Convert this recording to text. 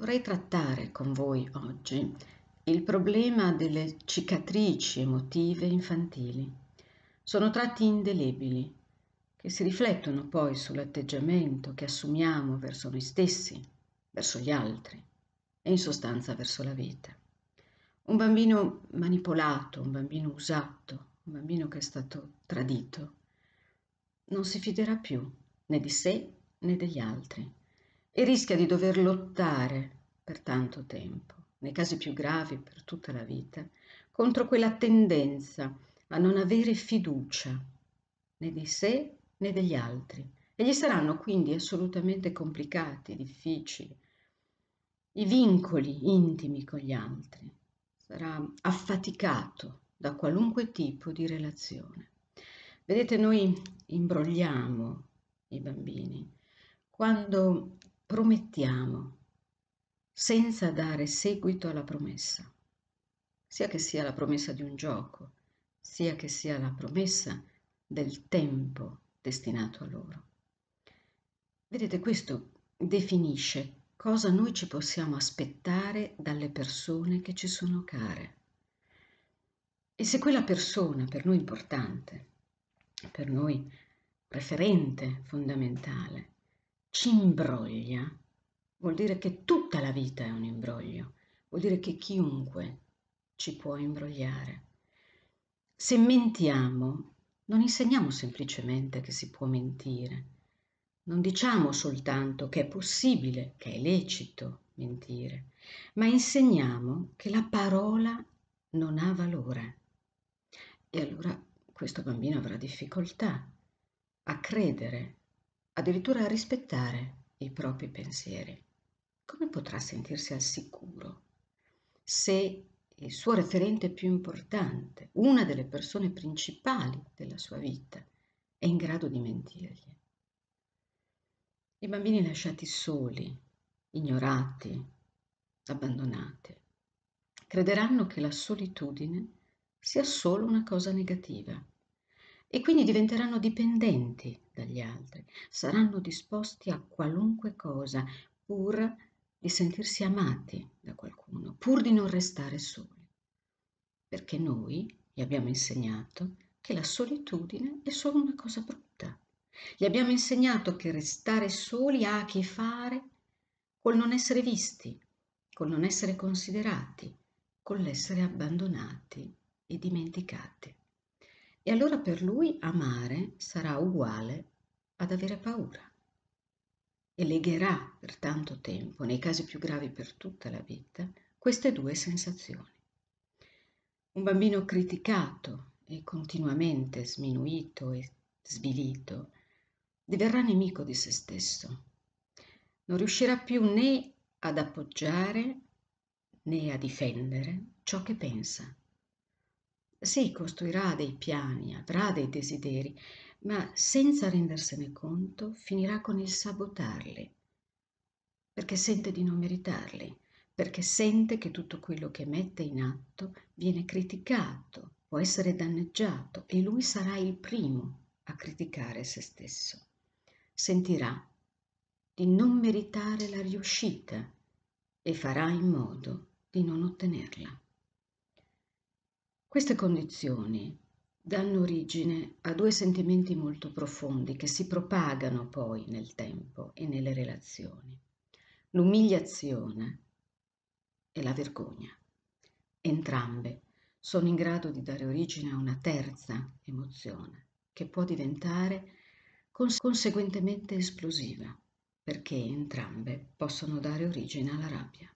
Vorrei trattare con voi oggi il problema delle cicatrici emotive infantili. Sono tratti indelebili che si riflettono poi sull'atteggiamento che assumiamo verso noi stessi, verso gli altri e in sostanza verso la vita. Un bambino manipolato, un bambino usato, un bambino che è stato tradito, non si fiderà più né di sé né degli altri e rischia di dover lottare per tanto tempo, nei casi più gravi per tutta la vita, contro quella tendenza a non avere fiducia né di sé né degli altri. E gli saranno quindi assolutamente complicati, difficili, i vincoli intimi con gli altri. Sarà affaticato da qualunque tipo di relazione. Vedete, noi imbrogliamo i bambini quando promettiamo senza dare seguito alla promessa, sia che sia la promessa di un gioco, sia che sia la promessa del tempo destinato a loro. Vedete, questo definisce cosa noi ci possiamo aspettare dalle persone che ci sono care. E se quella persona per noi importante, per noi preferente, fondamentale, ci imbroglia, vuol dire che tutta la vita è un imbroglio, vuol dire che chiunque ci può imbrogliare. Se mentiamo, non insegniamo semplicemente che si può mentire, non diciamo soltanto che è possibile, che è lecito mentire, ma insegniamo che la parola non ha valore. E allora questo bambino avrà difficoltà a credere addirittura a rispettare i propri pensieri, come potrà sentirsi al sicuro se il suo referente più importante, una delle persone principali della sua vita, è in grado di mentirgli? I bambini lasciati soli, ignorati, abbandonati, crederanno che la solitudine sia solo una cosa negativa e quindi diventeranno dipendenti dagli altri, saranno disposti a qualunque cosa pur di sentirsi amati da qualcuno, pur di non restare soli. Perché noi gli abbiamo insegnato che la solitudine è solo una cosa brutta. Gli abbiamo insegnato che restare soli ha a che fare col non essere visti, col non essere considerati, con l'essere abbandonati e dimenticati. E allora per lui amare sarà uguale ad avere paura e legherà per tanto tempo, nei casi più gravi per tutta la vita, queste due sensazioni. Un bambino criticato e continuamente sminuito e svilito diverrà nemico di se stesso. Non riuscirà più né ad appoggiare né a difendere ciò che pensa sì costruirà dei piani avrà dei desideri, ma senza rendersene conto finirà con il sabotarli perché sente di non meritarli perché sente che tutto quello che mette in atto viene criticato può essere danneggiato e lui sarà il primo a criticare se stesso sentirà di non meritare la riuscita e farà in modo di non ottenerla. Queste condizioni danno origine a due sentimenti molto profondi che si propagano poi nel tempo e nelle relazioni, l'umiliazione e la vergogna. Entrambe sono in grado di dare origine a una terza emozione che può diventare cons- conseguentemente esplosiva, perché entrambe possono dare origine alla rabbia.